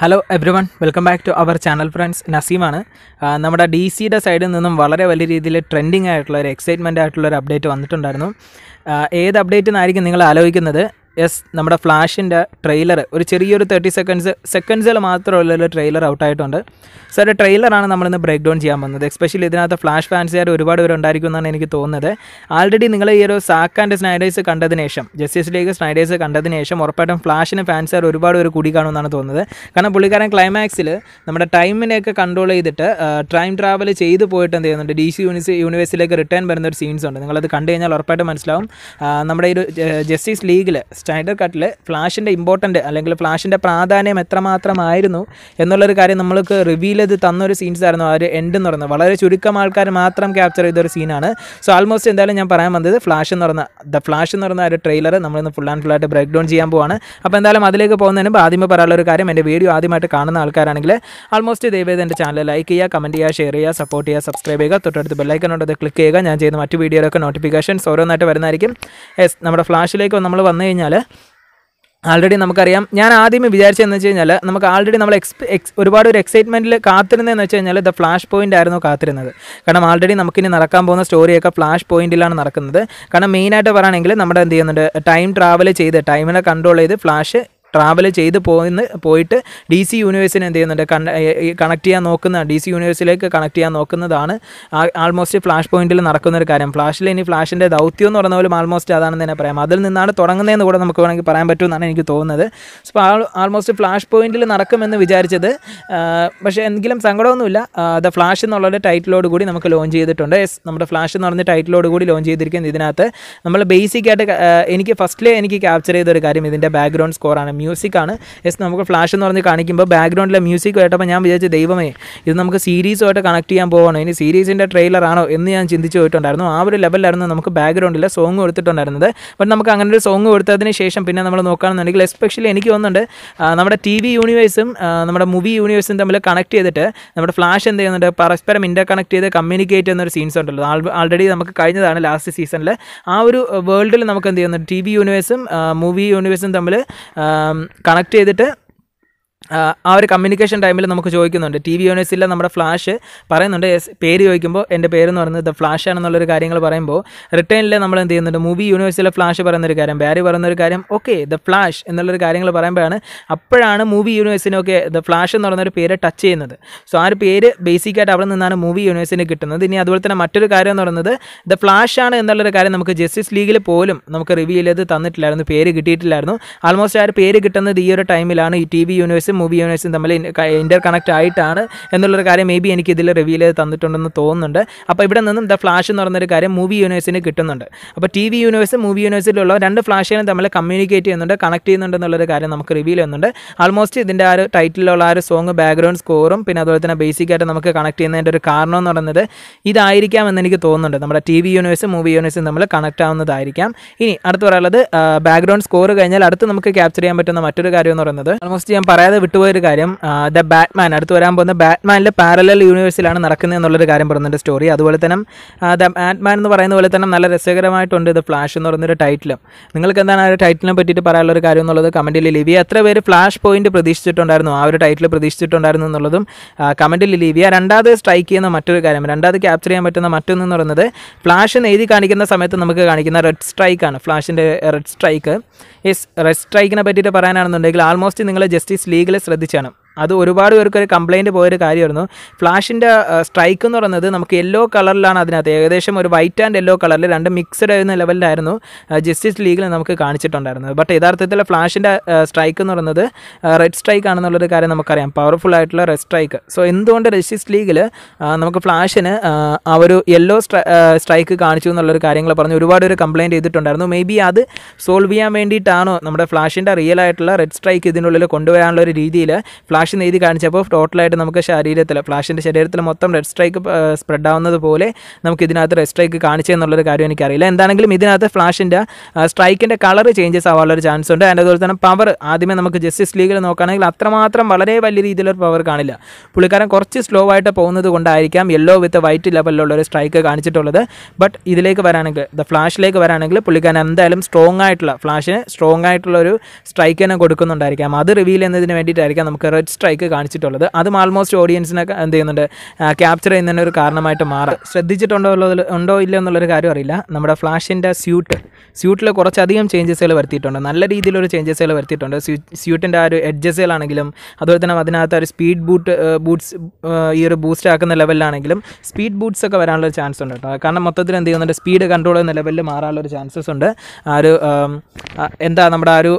hello everyone welcome back to our channel friends നസീമാണ് നമ്മുടെ D സിയുടെ സൈഡിൽ നിന്നും വളരെ വലിയ രീതിയിൽ ട്രെൻഡിങ് ആയിട്ടുള്ള ഒരു എക്സൈറ്റ്മെൻ്റ് ആയിട്ടുള്ള ഒരു അപ്ഡേറ്റ് വന്നിട്ടുണ്ടായിരുന്നു ഏത് അപ്ഡേറ്റ് എന്നായിരിക്കും നിങ്ങൾ ആലോചിക്കുന്നത് യെസ് നമ്മുടെ ഫ്ലാഷിൻ്റെ ട്രെയിലർ ഒരു ചെറിയൊരു തേർട്ടി സെക്കൻഡ്സ് സെക്കൻഡ്സിൽ മാത്രമുള്ളൊരു ട്രെയിലർ ഔട്ടായിട്ടുണ്ട് സോ ഒരു ട്രെയിലറാണ് നമ്മളിന്ന് ബ്രേക്ക് ഡൗൺ ചെയ്യാൻ വന്നത് എസ്പെഷ്യലി ഇതിനകത്ത് ഫ്ലാഷ് ഫാൻസുകാർ ഒരുപാട് പേരുണ്ടായിരിക്കും എന്നാണ് എനിക്ക് തോന്നുന്നത് ആൾറെഡി നിങ്ങൾ ഈ ഒരു സാക്ക് ആൻഡ് സ്നൈഡേഴ്സ് കണ്ടതിന് ശേഷം ജസ്റ്റിസ് ലീഗ് സ്നൈഡേഴ്സ് കണ്ടതിന് ശേഷം ഉറപ്പായിട്ടും ഫ്ലാഷിന് ഫാൻസുകാർ ഒരുപാട് പേര് കൂടി കാണുമെന്നാണ് തോന്നുന്നത് കാരണം പുള്ളിക്കാരൻ ക്ലൈമാക്സിൽ നമ്മുടെ ടൈമിനെയൊക്കെ കൺട്രോൾ ചെയ്തിട്ട് ടൈം ട്രാവൽ ചെയ്ത് പോയിട്ട് എന്ത് ചെയ്യുന്നുണ്ട് ഡി സി യൂണിവേഴ്സിലേക്ക് റിട്ടേൺ വരുന്ന ഒരു സീൻസ് ഉണ്ട് നിങ്ങളത് കണ്ടു കഴിഞ്ഞാൽ ഉറപ്പായിട്ട് മനസ്സിലാവും നമ്മുടെ ഈ ജസ്റ്റിസ് ലീഗിൽ സ്നൈഡർ കട്ടിൽ ഫ്ലാഷിൻ്റെ ഇമ്പോർട്ടൻറ്റ് അല്ലെങ്കിൽ ഫ്ലാഷിൻ്റെ പ്രാധാന്യം എത്രമാത്രമായിരുന്നു എന്നുള്ളൊരു കാര്യം നമ്മൾക്ക് റിവീൽ ചെയ്ത് തന്നൊരു സീൻസ് ആയിരുന്നു ആ ഒരു എൻഡ് എന്ന് പറയുന്നത് വളരെ ചുരുക്കം ആൾക്കാർ മാത്രം ക്യാപ്ചർ ചെയ്തൊരു സീനാണ് സോ ആൾമോസ്റ്റ് എന്തായാലും ഞാൻ പറയാൻ വന്നത് ഫ്ലാഷ് എന്ന് പറഞ്ഞ ദ ഫ്ലാഷ് എന്ന് പറഞ്ഞ ഒരു ട്രെയിലർ നമ്മളിന്ന് ഫുൾ ആൻഡ് ഫുൾ ആയിട്ട് ബ്രേക്ക് ഡൗൺ ചെയ്യാൻ പോവാണ് അപ്പോൾ എന്തായാലും അതിലേക്ക് പോകുന്നതിന് ആദ്യമേ പറയാനുള്ള ഒരു കാര്യം എൻ്റെ വീഡിയോ ആദ്യമായിട്ട് കാണുന്ന ആൾക്കാരാണെങ്കിൽ ആൾമോസ്റ്റ് ദയവേദ് എൻ്റെ ചാനൽ ലൈക്ക് ചെയ്യുക കമൻറ്റ് ചെയ്യുക ഷെയർ ചെയ്യുക സപ്പോർട്ട് ചെയ്യുക സബ്സ്ക്രൈബ് ചെയ്യുക തൊട്ടടുത്ത് ബെല്ലൈക്കൺ ഉണ്ട് അത് ക്ലിക്ക് ചെയ്യുക ഞാൻ ചെയ്യുന്ന മറ്റ് വീഡിയോയിലൊക്കെ നോട്ടിഫിക്കേഷൻസ് ഓരോന്നായിട്ട് വരുന്നതായിരിക്കും യെസ് നമ്മുടെ ഫ്ലാഷിലേക്ക് നമ്മൾ വന്നു കഴിഞ്ഞാൽ കഴിഞ്ഞാൽ ആൾറെഡി നമുക്കറിയാം ഞാൻ ആദ്യമേ വിചാരിച്ചതെന്ന് വെച്ച് കഴിഞ്ഞാൽ നമുക്ക് ആൾറെഡി നമ്മൾ എക്സ് ഒരുപാട് ഒരു എക്സൈറ്റ്മെൻറ്റിൽ കാത്തിരുന്നതെന്ന് വെച്ച് കഴിഞ്ഞാൽ ദ ഫ്ലാഷ് പോയിൻ്റ് ആയിരുന്നു കാത്തിരുന്നത് കാരണം ആൾറെഡി നമുക്കിനി നടക്കാൻ പോകുന്ന സ്റ്റോറിയൊക്കെ ഫ്ലാഷ് പോയിന്റിലാണ് നടക്കുന്നത് കാരണം മെയിനായിട്ട് പറയുകയാണെങ്കിൽ നമ്മുടെ എന്ത് ചെയ്യുന്നുണ്ട് ടൈം ട്രാവൽ ചെയ്ത് ടൈമിനെ കൺട്രോൾ ചെയ്ത് ഫ്ലാഷ് ട്രാവൽ ചെയ്ത് പോയിന്ന് പോയിട്ട് ഡി സി യൂണിവേഴ്സിനെ എന്ത് ചെയ്യുന്നുണ്ട് കണക്ട് ചെയ്യാൻ നോക്കുന്ന ഡി സി യൂണിവേഴ്സിലേക്ക് കണക്ട് ചെയ്യാൻ നോക്കുന്നതാണ് ആൾമോസ്റ്റ് ഫ്ലാഷ് പോയിന്റിൽ നടക്കുന്ന ഒരു കാര്യം ഫ്ലാഷിൽ ഇനി ഫ്ലാഷിൻ്റെ ദൗത്യം എന്ന് പറഞ്ഞ പോലും ആൾമോസ്റ്റ് അതാണെന്ന് തന്നെ പറയാം അതിൽ നിന്നാണ് തുടങ്ങുന്നതെന്ന് കൂടെ നമുക്ക് വേണമെങ്കിൽ പറയാൻ പറ്റുമെന്നാണ് എനിക്ക് തോന്നുന്നത് സോ ആൾമോസ്റ്റ് ഫ്ലാഷ് പോയിന്റിൽ നടക്കുമെന്ന് വിചാരിച്ചത് പക്ഷേ എങ്കിലും സങ്കടമൊന്നുമില്ല ദ ഫ്ലാഷ് എന്നുള്ള ടൈറ്റിലോട് കൂടി നമുക്ക് ലോഞ്ച് ചെയ്തിട്ടുണ്ട് യെസ് നമ്മുടെ ഫ്ലാഷ് എന്ന് പറഞ്ഞ ടൈറ്റിലോട് കൂടി ലോഞ്ച് ചെയ്തിരിക്കുന്നത് ഇതിനകത്ത് നമ്മൾ ബേസിക് ആയിട്ട് എനിക്ക് ഫസ്റ്റിലേ എനിക്ക് ക്യാപ്ചർ ചെയ്ത ഒരു കാര്യം ഇതിൻ്റെ ബാക്ക്ഗ്രൗണ്ട് സ്കോറാണ് മ്യൂസിക്കാണ് യെസ് നമുക്ക് ഫ്ലാഷ് എന്ന് പറഞ്ഞ് കാണിക്കുമ്പോൾ ബാക്ക്ഗ്രൗണ്ടിലെ മ്യൂസിക് കേട്ടപ്പോൾ ഞാൻ വിചാരിച്ചു ദൈവമേ ഇത് നമുക്ക് സീരീസുമായിട്ട് കണക്ട് ചെയ്യാൻ പോകണോ ഇനി സീരീസിൻ്റെ ട്രെയിലറാണോ എന്ന് ഞാൻ ചിന്തിച്ചു പോയിട്ടുണ്ടായിരുന്നു ആ ഒരു ലെവലിലായിരുന്നു നമുക്ക് ബാക്ക്ഗ്രൗണ്ടിൽ സോങ് കൊടുത്തിട്ടുണ്ടായിരുന്നത് ബട്ട് നമുക്ക് അങ്ങനെ ഒരു സോങ് കൊടുത്തതിന് ശേഷം പിന്നെ നമ്മൾ നോക്കുകയാണെന്നുണ്ടെങ്കിൽ എസ്പെഷ്യലി എനിക്ക് തോന്നുന്നുണ്ട് നമ്മുടെ ടി വി യൂണിവേഴ്സും നമ്മുടെ മൂവി യൂണിവേഴ്സും തമ്മിൽ കണക്ട് ചെയ്തിട്ട് നമ്മുടെ ഫ്ലാഷ് എന്ത് ചെയ്യുന്നുണ്ട് പരസ്പരം ഇൻ്റർ കണക്ട് ചെയ്ത് കമ്മ്യൂണിക്കേറ്റ് ഒരു സീൻസ് ഉണ്ടല്ലോ ആൾറെഡി നമുക്ക് കഴിഞ്ഞതാണ് ലാസ്റ്റ് സീസണിൽ ആ ഒരു വേൾഡിൽ നമുക്ക് എന്ത് ചെയ്യുന്നുണ്ട് ടി വി യൂണിവേഴ്സും മൂവി യൂണിവേഴ്സും തമ്മിൽ കണക്ട് ചെയ്തിട്ട് ആ ഒരു കമ്മ്യൂണിക്കേഷൻ ടൈമിൽ നമുക്ക് ചോദിക്കുന്നുണ്ട് ടി വി യൂണിവേഴ്സിലെ നമ്മുടെ ഫ്ലാഷ് പറയുന്നുണ്ട് പേര് ചോദിക്കുമ്പോൾ എൻ്റെ പേരെന്ന് പറയുന്നത് ദ ഫ്ലാഷ് ആണെന്നുള്ളൊരു കാര്യങ്ങൾ പറയുമ്പോൾ റിട്ടേണിൽ നമ്മൾ എന്ത് ചെയ്യുന്നുണ്ട് മൂവി യൂണിവേഴ്സിലെ ഫ്ലാഷ് പറയുന്നൊരു കാര്യം ബാരി പറയുന്നൊരു കാര്യം ഓക്കെ ദ ഫ്ലാഷ് എന്നുള്ളൊരു കാര്യങ്ങൾ പറയുമ്പോഴാണ് അപ്പോഴാണ് മൂവി യൂണിവേഴ്സിനൊക്കെ ദ ഫ്ലാഷ് എന്ന് പറയുന്നൊരു പേര് ടച്ച് ചെയ്യുന്നത് സോ ആ ഒരു പേര് ബേസിക്കായിട്ട് അവിടെ നിന്നാണ് മൂവി യൂണിവേഴ്സിന് കിട്ടുന്നത് ഇനി അതുപോലെ തന്നെ മറ്റൊരു കാര്യം എന്ന് പറയുന്നത് ദ ഫ്ലാഷ് ആണ് എന്നുള്ളൊരു കാര്യം നമുക്ക് ജസ്റ്റിസ് ലീഗിൽ പോലും നമുക്ക് റിവ്യൂ ചെയ്ത് തന്നിട്ടില്ലായിരുന്നു പേര് കിട്ടിയിട്ടില്ലായിരുന്നു ആൾമോസ്റ്റ് ആ ഒരു പേര് കിട്ടുന്നത് ഈ ഒരു ടൈമിലാണ് ഈ ടി വി യൂണിവേഴ്സ് മൂവി യൂണിവേഴ്സും തമ്മിൽ ഇൻ്റർ കണക്റ്റ് ആയിട്ടാണ് എന്നുള്ളൊരു കാര്യം മേ ബി എനിക്ക് ഇതിൽ റിവീൽ തന്നിട്ടുണ്ടെന്ന് തോന്നുന്നുണ്ട് അപ്പോൾ ഇവിടെ നിന്നും ദ ഫ്ലാഷ് എന്ന് പറഞ്ഞൊരു കാര്യം മൂവി യൂണിവേഴ്സിന് കിട്ടുന്നുണ്ട് അപ്പോൾ ടി വി യൂണിവേഴ്സും മൂവി യൂണിവേഴ്സിലുള്ള രണ്ട് ഫ്ലാഷുകളും തമ്മിൽ കമ്മ്യൂണിക്കേറ്റ് ചെയ്യുന്നുണ്ട് കണക്ട് ചെയ്യുന്നുണ്ട് എന്നുള്ളൊരു കാര്യം നമുക്ക് റിവീൽ ചെയ്യുന്നുണ്ട് ആൾമോസ്റ്റ് ഇതിൻ്റെ ആ ഒരു ടൈറ്റിലുള്ള ആ ഒരു സോങ് ബാക്ക്ഗ്രൗണ്ട് സ്കോറും പിന്നെ അതുപോലെ തന്നെ ബേസിക് ആയിട്ട് നമുക്ക് കണക്ട് ചെയ്യുന്നതിൻ്റെ ഒരു കാരണം എന്ന് പറയുന്നത് ഇതായിരിക്കാം എന്ന് എനിക്ക് തോന്നുന്നുണ്ട് നമ്മുടെ ടി വി യൂണിവേഴ്സും മൂവി യൂണിവേഴ്സും നമ്മൾ കണക്ട് ആവുന്നതായിരിക്കാം ഇനി അടുത്ത് പറയാനുള്ളത് ബാക്ക്ഗ്രൗണ്ട് സ്കോർ കഴിഞ്ഞാൽ അടുത്ത് നമുക്ക് ക്യാപ്ചർ ചെയ്യാൻ പറ്റുന്ന മറ്റൊരു കാര്യം എന്ന് പറയുന്നത് ആൾമോസ്റ്റ് ഞാൻ പറയാതെ വിട്ടുപോയൊരു കാര്യം ദ ബാറ്റ്മാൻ അടുത്ത് വരാൻ പോകുന്ന ബാറ്റ്മാനിലെ പാരലൽ യൂണിവേഴ്സിലാണ് നടക്കുന്നത് എന്നുള്ളൊരു കാര്യം പറയുന്നുണ്ട് സ്റ്റോറി അതുപോലെ തന്നെ ദ ബാറ്റ്മാൻ എന്ന് പറയുന്ന പോലെ തന്നെ നല്ല രസകരമായിട്ടുണ്ട് ഇത് ഫ്ലാഷ് എന്ന് പറയുന്നൊരു ടൈറ്റിലും നിങ്ങൾക്ക് എന്താണ് ആ ഒരു ടൈറ്റിലിനെ പറ്റിയിട്ട് പറയാനുള്ള ഒരു കാര്യം എന്നുള്ളത് കമൻറ്റിൽ ലീവിയ എത്ര പേര് ഫ്ലാഷ് പോയിന്റ് പ്രതീക്ഷിച്ചിട്ടുണ്ടായിരുന്നു ആ ഒരു ടൈറ്റിൽ പ്രതീക്ഷിച്ചിട്ടുണ്ടായിരുന്നു എന്നുള്ളതും കമൻറ്റിൽ ലിവിയ രണ്ടാമത് സ്ട്രൈക്ക് ചെയ്യുന്ന മറ്റൊരു കാര്യം രണ്ടാമത് ക്യാപ്ചർ ചെയ്യാൻ പറ്റുന്ന എന്ന് പറയുന്നത് ഫ്ലാഷ് എഴുതി കാണിക്കുന്ന സമയത്ത് നമുക്ക് കാണിക്കുന്ന റെഡ് സ്ട്രൈക്കാണ് ഫ്ലാഷിൻ്റെ റെഡ് സ്ട്രൈക്ക് ഈ റെഡ് സ്ട്രൈക്കിനെ പറ്റിയിട്ട് പറയാനാണെന്നുണ്ടെങ്കിൽ ആൾമോസ്റ്റ് നിങ്ങൾ ജസ്റ്റിസ് ലീഗിൽ ശ്രദ്ധിച്ചാണ് അത് ഒരുപാട് പേർക്ക് ഒരു കംപ്ലയിൻറ്റ് പോയൊരു കാര്യമായിരുന്നു ഫ്ലാഷിൻ്റെ സ്ട്രൈക്ക് എന്ന് പറയുന്നത് നമുക്ക് യെല്ലോ കളറിലാണ് അതിനകത്ത് ഏകദേശം ഒരു വൈറ്റ് ആൻഡ് യെല്ലോ കളറിൽ രണ്ട് മിക്സ്ഡ് ആയിരുന്ന ലെവലിലായിരുന്നു ജസ്റ്റിസ് ലീഗിൽ നമുക്ക് കാണിച്ചിട്ടുണ്ടായിരുന്നത് ബട്ട് യഥാർത്ഥത്തിൽ ഫ്ലാഷിൻ്റെ സ്ട്രൈക്ക് എന്ന് പറയുന്നത് റെഡ് സ്ട്രൈക്ക് ആണെന്നുള്ളൊരു കാര്യം നമുക്കറിയാം പവർഫുൾ ആയിട്ടുള്ള റെഡ് സ്ട്രൈക്ക് സോ എന്തുകൊണ്ട് ജസ്റ്റിസ് ലീഗിൽ നമുക്ക് ഫ്ലാഷിന് ആ ഒരു യെല്ലോ സ്ട്രൈക്ക് കാണിച്ചു എന്നുള്ളൊരു കാര്യങ്ങൾ പറഞ്ഞ് ഒരുപാട് ഒരു കംപ്ലയിൻറ്റ് ചെയ്തിട്ടുണ്ടായിരുന്നു മേ ബി അത് സോൾവ് ചെയ്യാൻ വേണ്ടിയിട്ടാണോ നമ്മുടെ ഫ്ലാഷിൻ്റെ റിയൽ ആയിട്ടുള്ള റെഡ് സ്ട്രൈക്ക് ഇതിനുള്ളിൽ കൊണ്ടുവരാനുള്ള ഒരു രീതിയിൽ ഫ്ലാഷ് ഫ്ലാഷ് നീതി കാണിച്ചപ്പോൾ ടോട്ടലായിട്ട് നമുക്ക് ശരീരത്തിൽ ഫ്ലാഷിൻ്റെ ശരീരത്തിൽ മൊത്തം റെഡ് സ്ട്രൈക്ക് സ്പ്രെഡ് ആവുന്നത് പോലെ നമുക്ക് ഇതിനകത്ത് റെഡ് സ്ട്രൈക്ക് കാണിച്ചെന്നുള്ളൊരു കാര്യം എനിക്കറിയില്ല എന്താണെങ്കിലും ഇതിനകത്ത് ഫ്ലാഷിൻ്റെ സ്ട്രൈക്കിൻ്റെ കളർ ചേഞ്ചസ് ആവാനുള്ള ഒരു ചാൻസ് ഉണ്ട് അതിൻ്റെ അതുപോലെ തന്നെ പവർ ആദ്യമേ നമുക്ക് ജസ്റ്റിസ് ലീഗിൽ നോക്കുകയാണെങ്കിൽ അത്രമാത്രം വളരെ വലിയ രീതിയിലൊരു പവർ കാണില്ല പുള്ളിക്കാരൻ കുറച്ച് സ്ലോ ആയിട്ട് പോകുന്നത് കൊണ്ടായിരിക്കാം യെല്ലോ വിത്ത് വൈറ്റ് ലെവലിലുള്ള ഒരു സ്ട്രൈക്ക് കാണിച്ചിട്ടുള്ളത് ബട്ട് ഇതിലേക്ക് വരാണെങ്കിൽ ദ ഫ്ലാഷിലേക്ക് വരാണെങ്കിൽ പുള്ളിക്കാരൻ എന്തായാലും സ്ട്രോങ് ആയിട്ടുള്ള ഫ്ലാഷിന് സ്ട്രോങ് ആയിട്ടുള്ള ഒരു സ്ട്രൈക്ക് തന്നെ കൊടുക്കുന്നുണ്ടായിരിക്കാം അത് റിവീൽ ചെയ്യുന്നതിന് വേണ്ടിയിട്ടായിരിക്കാം നമുക്ക് റെഡ് ഡെഡ് സ്ട്രൈക്ക് കാണിച്ചിട്ടുള്ളത് അതും ആൾമോസ്റ്റ് ഓഡിയൻസിനെ എന്ത് ചെയ്യുന്നുണ്ട് ക്യാപ്ചർ ചെയ്യുന്നതിന് ഒരു കാരണമായിട്ട് മാറുക ശ്രദ്ധിച്ചിട്ടുണ്ടോ ഉണ്ടോ ഇല്ല എന്നുള്ളൊരു കാര്യം അറിയില്ല നമ്മുടെ ഫ്ലാഷിൻ്റെ സ്യൂട്ട് സ്യൂട്ടിൽ കുറച്ചധികം ചേഞ്ചസുകൾ വരുത്തിയിട്ടുണ്ട് നല്ല രീതിയിലൊരു ചേഞ്ചസുകൾ വരുത്തിയിട്ടുണ്ട് സ്യൂട്ടിൻ്റെ ആ ഒരു എഡ്ജസുകളാണെങ്കിലും അതുപോലെ തന്നെ അതിനകത്ത് ഒരു സ്പീഡ് ബൂട്ട് ബൂട്ട്സ് ഈ ഒരു ബൂസ്റ്റ് ആക്കുന്ന ലെവലിലാണെങ്കിലും സ്പീഡ് ബൂട്ട്സ് ഒക്കെ വരാനുള്ള ചാൻസ് ഉണ്ട് കേട്ടോ കാരണം മൊത്തത്തിൽ എന്ത് ചെയ്യുന്നുണ്ട് സ്പീഡ് കൺട്രോൾ എന്ന ലെവലിൽ മാറാനുള്ള ഒരു ചാൻസസ് ഉണ്ട് ആ ഒരു എന്താ നമ്മുടെ ആ ഒരു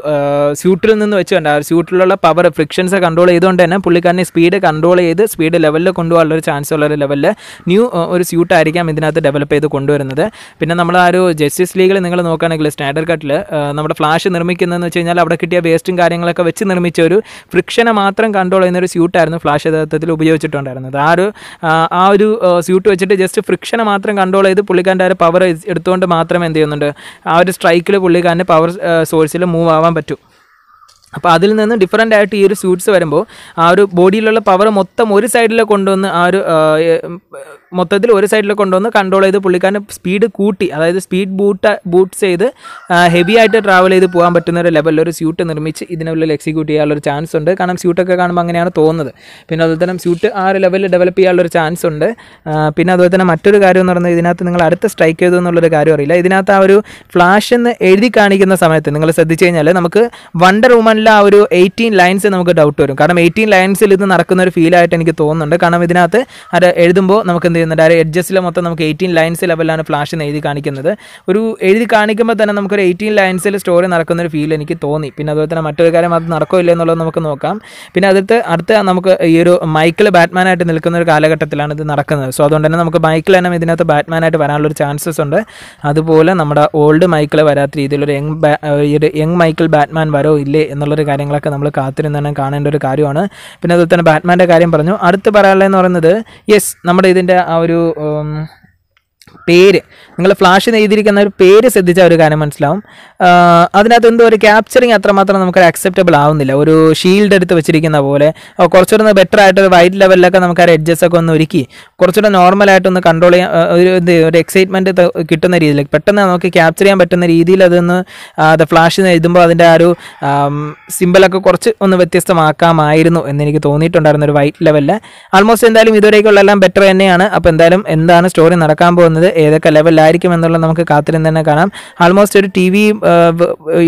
സ്യൂട്ടിൽ നിന്ന് വെച്ചുകൊണ്ട് ആ ആ സ്യൂട്ടിലുള്ള പവർ ഫ്രിക്ഷൻസ് കൺട്രോൾ ചെയ്തുകൊണ്ട് തന്നെ പുള്ളിക്കാരനെ സ്പീഡ് കൺട്രോൾ ചെയ്ത് സ്പീഡ് ലെവലിൽ കൊണ്ടുപോകാനുള്ള ഒരു ചാൻസ് ഉള്ള ഒരു ലെവലിൽ ന്യൂ ഒരു സ്യൂട്ടായിരിക്കാം ഇതിനകത്ത് ഡെവലപ്പ് ചെയ്ത് കൊണ്ടുവരുന്നത് പിന്നെ നമ്മൾ ആ ഒരു ജസ്റ്റിസ് ലീഗിൽ നിങ്ങൾ നോക്കുകയാണെങ്കിൽ സ്റ്റാൻഡർ കട്ടിൽ നമ്മുടെ ഫ്ലാഷ് നിർമ്മിക്കുന്നതെന്ന് വെച്ച് കഴിഞ്ഞാൽ അവിടെ കിട്ടിയ വേസ്റ്റും കാര്യങ്ങളൊക്കെ വെച്ച് നിർമ്മിച്ച ഒരു ഫ്രിക്ഷനെ മാത്രം കൺട്രോൾ ചെയ്യുന്ന ഒരു സ്യൂട്ടായിരുന്നു ഫ്ലാഷ് യഥാർത്ഥത്തിൽ ഉപയോഗിച്ചിട്ടുണ്ടായിരുന്നത് ആ ഒരു ആ ഒരു സ്യൂട്ട് വെച്ചിട്ട് ജസ്റ്റ് ഫ്രിക്ഷനെ മാത്രം കൺട്രോൾ ചെയ്ത് പുള്ളിക്കാരൻ്റെ ആ പവർ എടുത്തുകൊണ്ട് മാത്രം എന്ത് ചെയ്യുന്നുണ്ട് ആ ഒരു സ്ട്രൈക്കിൽ പുള്ളിക്കാരൻ്റെ പവർ സോഴ്സിൽ മൂവ് ആവാൻ പറ്റും അപ്പോൾ അതിൽ നിന്ന് ഡിഫറൻ്റ് ആയിട്ട് ഈ ഒരു സ്യൂട്ട്സ് വരുമ്പോൾ ആ ഒരു ബോഡിയിലുള്ള പവർ മൊത്തം ഒരു സൈഡിൽ കൊണ്ടുവന്ന് ആ ഒരു മൊത്തത്തിൽ ഒരു സൈഡിൽ കൊണ്ടുവന്ന് കൺട്രോൾ ചെയ്ത് പുള്ളിക്കാരന് സ്പീഡ് കൂട്ടി അതായത് സ്പീഡ് ബൂട്ട് ബൂട്ട്സ് ചെയ്ത് ഹെവി ആയിട്ട് ട്രാവൽ ചെയ്ത് പോകാൻ പറ്റുന്ന ഒരു ലെവലിൽ ഒരു സ്യൂട്ട് നിർമ്മിച്ച് ഇതിനുള്ളിൽ എക്സിക്യൂട്ട് ചെയ്യാനുള്ള ഒരു ചാൻസ് ഉണ്ട് കാരണം സ്യൂട്ടൊക്കെ കാണുമ്പോൾ അങ്ങനെയാണ് തോന്നുന്നത് പിന്നെ അതുപോലെ തന്നെ സ്യൂട്ട് ആ ഒരു ലെവലിൽ ഡെവലപ്പ് ചെയ്യാനുള്ള ഒരു ചാൻസ് ഉണ്ട് പിന്നെ അതുപോലെ തന്നെ മറ്റൊരു കാര്യം എന്ന് പറഞ്ഞാൽ ഇതിനകത്ത് നിങ്ങൾ അടുത്ത സ്ട്രൈക്ക് ചെയ്തു എന്നുള്ളൊരു കാര്യം അറിയില്ല ഇതിനകത്ത് ആ ഒരു ഫ്ലാഷ് എന്ന് എഴുതി കാണിക്കുന്ന സമയത്ത് നിങ്ങൾ ശ്രദ്ധിച്ചു കഴിഞ്ഞാൽ നമുക്ക് വണ്ടർ വുമനിലെ ആ ഒരു എയ്റ്റീൻ ലൈൻസ് നമുക്ക് ഡൗട്ട് വരും കാരണം എയ്റ്റീൻ ലൈൻസിൽ ഇത് നടക്കുന്ന ഒരു ഫീലായിട്ട് എനിക്ക് തോന്നുന്നുണ്ട് കാരണം ഇതിനകത്ത് അത് എഴുതുമ്പോൾ നമുക്ക് എന്ത് ചെയ്യുന്നുണ്ട് ആ എഡ്ജസ്റ്റിൽ മൊത്തം നമുക്ക് എയ്റ്റീൻ ലൈൻസ് ലെവലാണ് ഫ്ലാഷ് എഴുതി കാണിക്കുന്നത് ഒരു എഴുതി കാണിക്കുമ്പോൾ തന്നെ നമുക്കൊരു എയ്റ്റീൻ ലൈൻസിൽ സ്റ്റോറി നടക്കുന്ന ഒരു ഫീൽ എനിക്ക് തോന്നി പിന്നെ അതുപോലെ തന്നെ മറ്റൊരു കാര്യം അത് നടക്കില്ല എന്നുള്ളത് നമുക്ക് നോക്കാം പിന്നെ അടുത്ത് അടുത്ത നമുക്ക് ഈ ഒരു മൈക്കിൾ ബാറ്റ്മാനായിട്ട് നിൽക്കുന്ന ഒരു കാലഘട്ടത്തിലാണ് ഇത് നടക്കുന്നത് സോ അതുകൊണ്ട് തന്നെ നമുക്ക് മൈക്കിൾ തന്നെ ഇതിനകത്ത് ബാറ്റ്മാനായിട്ട് വരാനുള്ളൊരു ചാൻസസ് ഉണ്ട് അതുപോലെ നമ്മുടെ ഓൾഡ് മൈക്കിൾ വരാത്ത രീതിയിലൊരു യങ് ഒരു യങ് മൈക്കിൾ ബാറ്റ്മാൻ വരോ ഇല്ലേ എന്നുള്ളൊരു കാര്യങ്ങളൊക്കെ നമ്മൾ കാത്തിരുന്ന് തന്നെ കാണേണ്ട ഒരു കാര്യമാണ് പിന്നെ അതുപോലെ തന്നെ ബാറ്റ്മാൻ്റെ കാര്യം പറഞ്ഞു അടുത്ത് പറയാനുള്ളതെന്ന് പറയുന്നത് യെസ് നമ്മുടെ ഇതിൻ്റെ ആ ഒരു പേര് നിങ്ങൾ ഫ്ലാഷ് എഴുതിയിരിക്കുന്ന ഒരു പേര് ശ്രദ്ധിച്ചാൽ ഒരു കാര്യം മനസ്സിലാവും അതിനകത്ത് എന്തോ ഒരു ക്യാപ്ചറിങ് അത്രമാത്രം നമുക്ക് അക്സെപ്റ്റബിൾ ആവുന്നില്ല ഒരു ഷീൽഡ് എടുത്ത് വെച്ചിരിക്കുന്ന പോലെ കുറച്ചുകൂടെ ബെറ്റർ ആയിട്ട് ഒരു വൈറ്റ് ലെവലിലൊക്കെ നമുക്ക് ആ എഡ്ജസ് ഒക്കെ ഒന്ന് ഒരുക്കി കുറച്ചുകൂടെ നോർമലായിട്ടൊന്ന് കൺട്രോൾ ചെയ്യാൻ ഒരു ഇത് ഒരു എക്സൈറ്റ്മെൻറ്റ് കിട്ടുന്ന രീതിയിൽ പെട്ടെന്ന് നമുക്ക് ക്യാപ്ചർ ചെയ്യാൻ പറ്റുന്ന രീതിയിൽ അതൊന്ന് അത് ഫ്ലാഷ് എഴുതുമ്പോൾ അതിൻ്റെ ആ ഒരു സിമ്പിളൊക്കെ കുറച്ച് ഒന്ന് വ്യത്യസ്തമാക്കാമായിരുന്നു എനിക്ക് തോന്നിയിട്ടുണ്ടായിരുന്ന ഒരു വൈറ്റ് ലെവലിൽ ആൾമോസ്റ്റ് എന്തായാലും ഇതുവരേക്കുള്ള എല്ലാം ബെറ്റർ തന്നെയാണ് അപ്പോൾ എന്തായാലും എന്താണ് സ്റ്റോറി നടക്കാൻ പോകുന്നത് വരുന്നത് ഏതൊക്കെ ലെവലിലായിരിക്കും എന്നുള്ളത് നമുക്ക് കാത്തിരുന്ന് തന്നെ കാണാം ആൾമോസ്റ്റ് ഒരു ടി വി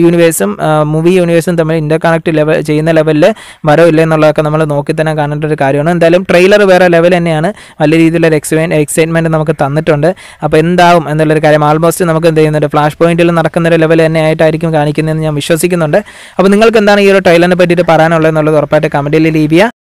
യൂണിവേഴ്സും മൂവി യൂണിവേഴ്സും തമ്മിൽ കണക്ട് ലെവൽ ചെയ്യുന്ന ലെവലിൽ മരോ എന്നുള്ളതൊക്കെ നമ്മൾ നോക്കി തന്നെ കാണേണ്ട ഒരു കാര്യമാണ് എന്തായാലും ട്രെയിലർ വേറെ ലെവൽ തന്നെയാണ് വലിയ രീതിയിലുള്ള എക്സ്പെ എക്സൈറ്റ്മെൻറ്റ് നമുക്ക് തന്നിട്ടുണ്ട് അപ്പോൾ എന്താവും എന്നുള്ളൊരു കാര്യം ആൾമോസ്റ്റ് നമുക്ക് എന്ത് ചെയ്യുന്നുണ്ട് ഫ്ലാഷ് പോയിന്റിൽ നടക്കുന്ന ഒരു ലെവൽ തന്നെ ആയിട്ടായിരിക്കും കാണിക്കുന്നതെന്ന് ഞാൻ വിശ്വസിക്കുന്നുണ്ട് അപ്പോൾ നിങ്ങൾക്ക് എന്താണ് ഈ ഒരു ട്രെയിലറിനെ പറ്റിയിട്ട് പറയാനുള്ളത് എന്നുള്ളത് ഉറപ്പായിട്ട് കമൻറ്റിൽ ലീവ് ചെയ്യുക